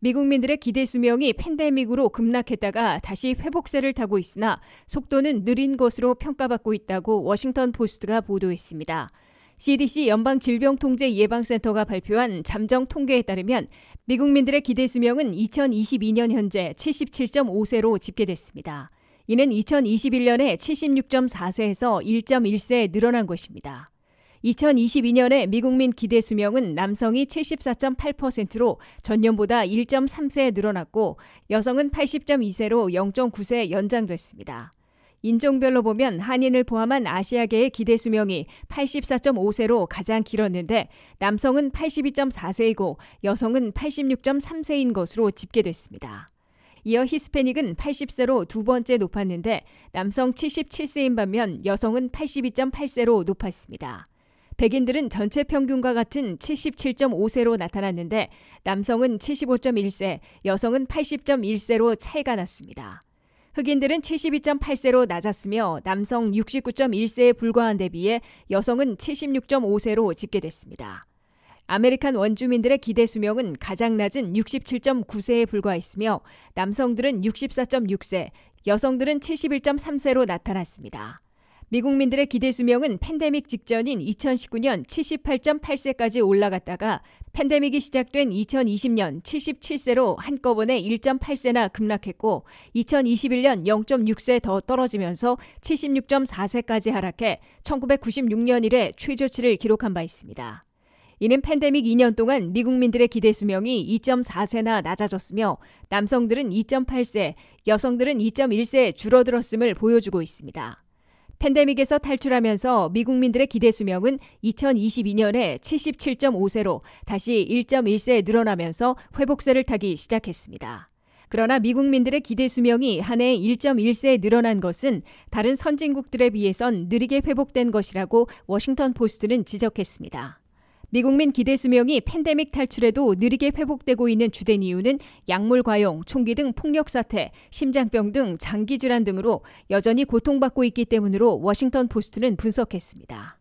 미국민들의 기대 수명이 팬데믹으로 급락했다가 다시 회복세를 타고 있으나 속도는 느린 것으로 평가받고 있다고 워싱턴 포스트가 보도했습니다. CDC 연방질병통제예방센터가 발표한 잠정 통계에 따르면 미국민들의 기대 수명은 2022년 현재 77.5세로 집계됐습니다. 이는 2021년에 76.4세에서 1 1세 늘어난 것입니다. 2022년에 미국민 기대 수명은 남성이 74.8%로 전년보다 1.3세 늘어났고 여성은 80.2세로 0.9세 연장됐습니다. 인종별로 보면 한인을 포함한 아시아계의 기대 수명이 84.5세로 가장 길었는데 남성은 82.4세이고 여성은 86.3세인 것으로 집계됐습니다. 이어 히스패닉은 80세로 두 번째 높았는데 남성 77세인 반면 여성은 82.8세로 높았습니다. 백인들은 전체 평균과 같은 77.5세로 나타났는데 남성은 75.1세, 여성은 80.1세로 차이가 났습니다. 흑인들은 72.8세로 낮았으며 남성 69.1세에 불과한 데 비해 여성은 76.5세로 집계됐습니다. 아메리칸 원주민들의 기대 수명은 가장 낮은 67.9세에 불과했으며 남성들은 64.6세, 여성들은 71.3세로 나타났습니다. 미국민들의 기대 수명은 팬데믹 직전인 2019년 78.8세까지 올라갔다가 팬데믹이 시작된 2020년 77세로 한꺼번에 1.8세나 급락했고 2021년 0.6세 더 떨어지면서 76.4세까지 하락해 1996년 이래 최저치를 기록한 바 있습니다. 이는 팬데믹 2년 동안 미국민들의 기대 수명이 2.4세나 낮아졌으며 남성들은 2.8세, 여성들은 2 1세 줄어들었음을 보여주고 있습니다. 팬데믹에서 탈출하면서 미국민들의 기대 수명은 2022년에 77.5세로 다시 1.1세에 늘어나면서 회복세를 타기 시작했습니다. 그러나 미국민들의 기대 수명이 한해 1.1세에 늘어난 것은 다른 선진국들에 비해선 느리게 회복된 것이라고 워싱턴 포스트는 지적했습니다. 미국민 기대 수명이 팬데믹 탈출에도 느리게 회복되고 있는 주된 이유는 약물 과용, 총기 등 폭력 사태, 심장병 등 장기 질환 등으로 여전히 고통받고 있기 때문으로 워싱턴 포스트는 분석했습니다.